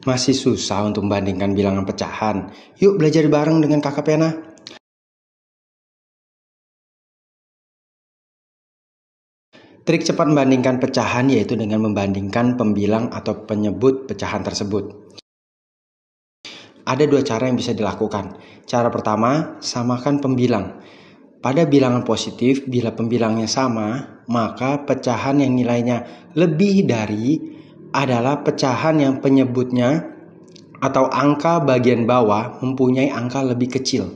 Masih susah untuk membandingkan bilangan pecahan. Yuk belajar bareng dengan kakak Pena. Trik cepat membandingkan pecahan yaitu dengan membandingkan pembilang atau penyebut pecahan tersebut. Ada dua cara yang bisa dilakukan. Cara pertama, samakan pembilang. Pada bilangan positif, bila pembilangnya sama, maka pecahan yang nilainya lebih dari adalah pecahan yang penyebutnya atau angka bagian bawah mempunyai angka lebih kecil.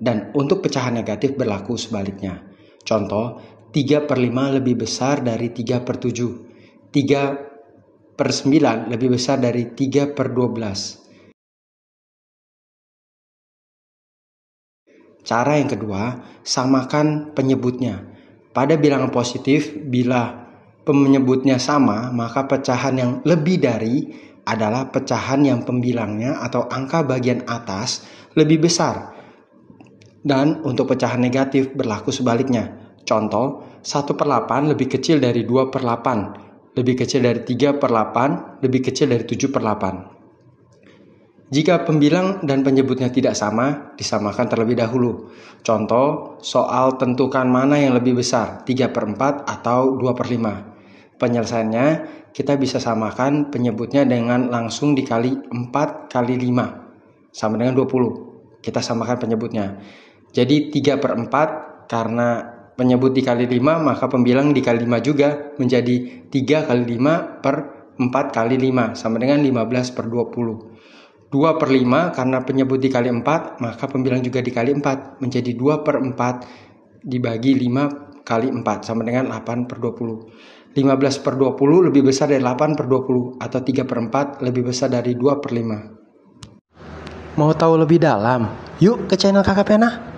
Dan untuk pecahan negatif berlaku sebaliknya. Contoh, 3 per 5 lebih besar dari 3 per 7. 3 per 9 lebih besar dari 3 per 12. Cara yang kedua, samakan penyebutnya. Pada bilangan positif, bila menyebutnya sama, maka pecahan yang lebih dari adalah pecahan yang pembilangnya atau angka bagian atas lebih besar. Dan untuk pecahan negatif berlaku sebaliknya. Contoh, 1 per 8 lebih kecil dari 2 per 8, lebih kecil dari 3 per 8, lebih kecil dari 7 per 8. Jika pembilang dan penyebutnya tidak sama, disamakan terlebih dahulu. Contoh, soal tentukan mana yang lebih besar, 3 per 4 atau 2 per 5 penyelesaiannya kita bisa samakan penyebutnya dengan langsung dikali 4 kali 5 sama dengan 20 kita samakan penyebutnya jadi 3 per 4 karena penyebut dikali 5 maka pembilang dikali 5 juga menjadi 3 kali 5 per 4 kali 5 sama dengan 15 per 20 2 per 5 karena penyebut dikali 4 maka pembilang juga dikali 4 menjadi 2 per 4 dibagi 5 kali 4 sama dengan 8 per 20 15 per 20 lebih besar dari 8 per 20 atau 3 per 4 lebih besar dari 2 per 5. Mau tahu lebih dalam? Yuk ke channel Kakak Pena.